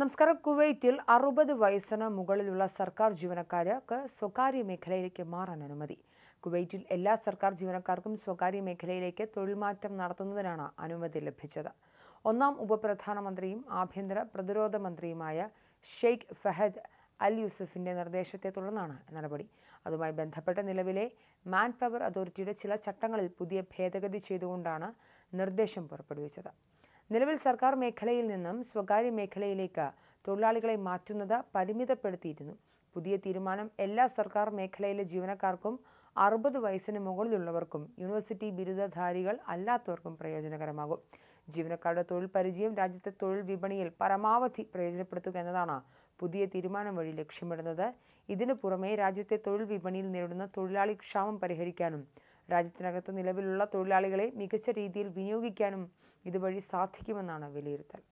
നമസ്കാരം കുവൈത്തിൽ അറുപത് വയസ്സിന് മുകളിലുള്ള സർക്കാർ ജീവനക്കാർക്ക് സ്വകാര്യ മേഖലയിലേക്ക് മാറാൻ അനുമതി കുവൈറ്റിൽ എല്ലാ സർക്കാർ ജീവനക്കാർക്കും സ്വകാര്യ മേഖലയിലേക്ക് തൊഴിൽ മാറ്റം നടത്തുന്നതിനാണ് അനുമതി ലഭിച്ചത് ഒന്നാം ഉപപ്രധാനമന്ത്രിയും ആഭ്യന്തര പ്രതിരോധ മന്ത്രിയുമായ ഷെയ്ഖ് ഫഹദ് അൽ യൂസഫിൻ്റെ നിർദ്ദേശത്തെ തുടർന്നാണ് നടപടി അതുമായി ബന്ധപ്പെട്ട നിലവിലെ മാൻ പവർ അതോറിറ്റിയുടെ ചില ചട്ടങ്ങളിൽ പുതിയ ഭേദഗതി ചെയ്തുകൊണ്ടാണ് നിർദ്ദേശം പുറപ്പെടുവിച്ചത് നിലവിൽ സർക്കാർ മേഖലയിൽ നിന്നും സ്വകാര്യ മേഖലയിലേക്ക് തൊഴിലാളികളെ മാറ്റുന്നത് പരിമിതപ്പെടുത്തിയിരുന്നു പുതിയ തീരുമാനം എല്ലാ സർക്കാർ മേഖലയിലെ ജീവനക്കാർക്കും അറുപത് വയസ്സിന് മുകളിലുള്ളവർക്കും യൂണിവേഴ്സിറ്റി ബിരുദധാരികൾ അല്ലാത്തവർക്കും പ്രയോജനകരമാകും ജീവനക്കാരുടെ തൊഴിൽ പരിചയം രാജ്യത്തെ തൊഴിൽ വിപണിയിൽ പരമാവധി പ്രയോജനപ്പെടുത്തുക എന്നതാണ് പുതിയ തീരുമാനം വഴി ലക്ഷ്യമിടുന്നത് ഇതിനു പുറമെ രാജ്യത്തെ തൊഴിൽ വിപണിയിൽ നേരിടുന്ന തൊഴിലാളി ക്ഷാമം പരിഹരിക്കാനും രാജ്യത്തിനകത്ത് നിലവിലുള്ള തൊഴിലാളികളെ മികച്ച രീതിയിൽ വിനിയോഗിക്കാനും ഇതുവഴി സാധിക്കുമെന്നാണ് വിലയിരുത്തൽ